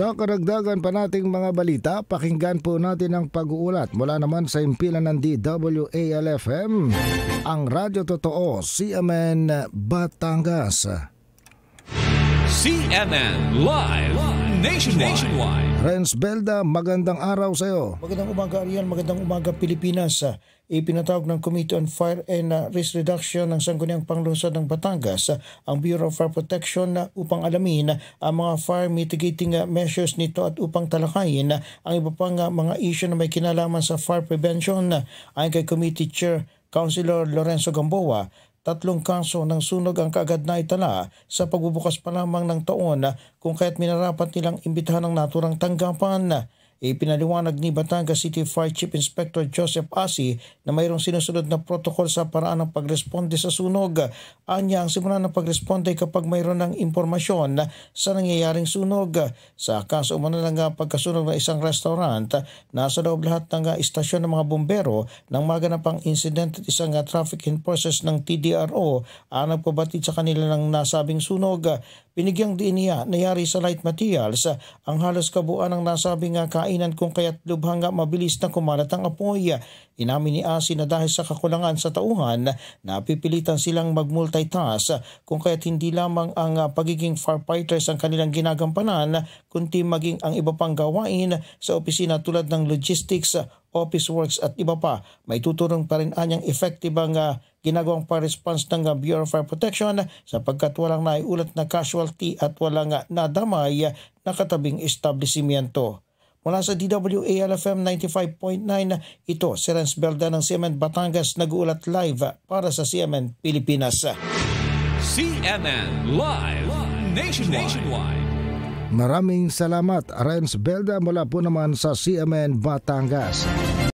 Sa karagdagan pa nating mga balita, pakinggan po natin ang pag-uulat mula naman sa impilan ng DWALFM, ang Radyo Totoo, CMN Batangas. CMN Live! nationwide. nationwide. Renz Belda, magandang araw sa iyo. Magandang umaga, Ariel. Magandang umaga, Pilipinas. Ah, ipinatawag ng Committee on Fire and ah, Risk Reduction ng Sangguniang Panglunsod ng Batangas ah, ang Bureau of Fire Protection upang alamin ang mga fire mitigating measures nito at upang talakayin ang iba pang mga issue na may kinalaman sa fire prevention. Ayon kay Committee Chair Councilor Lorenzo Gamboa, Tatlong kaso ng sunog ang kaagad na itala sa pagbubukas pa lamang ng taon kung kaya't minarapat nilang imbitahan ng naturang tanggapan Ipinaliwanag ni Batangas City Fire Chief Inspector Joseph Asi na mayroong sinusunod na protocol sa paraan ng pagresponde sa sunog. Anya ang simula ng pagresponde kapag mayroon ng impormasyon sa nangyayaring sunog. Sa kaso umano lang pagkasunog ng isang restaurant, nasa loob lahat ng ah, istasyon ng mga bumbero nang maganap maganapang incident at isang ah, traffic in process ng TDRO ang nagpabatid sa kanila ng nasabing sunog. Binigyang din niya nayari sa light materials ang halos kabuuan ng nasabing kainan kung kaya't lubhang mabilis na kumalat ang apoy. Inamin ni Asi na dahil sa kakulangan sa tauhan, napipilitan silang mag-multitask kung kaya't hindi lamang ang pagiging firefighters ang kanilang ginagampanan, kundi maging ang iba pang gawain sa opisina tulad ng logistics, office works at iba pa. May tuturong pa rin anyang efektibang uh, ah, ginagawang pa-response ng uh, Bureau of Fire Protection ah, sapagkat walang naiulat na casualty at walang uh, nadamay uh, na katabing establishmento. Mula sa DWALFM 95.9, ito si Renz Belda ng CMN Batangas nag-uulat live uh, para sa CMN Pilipinas. CMN Live Nationwide. Nationwide. Maraming salamat, Renz Belda mula po naman sa CMN Batangas.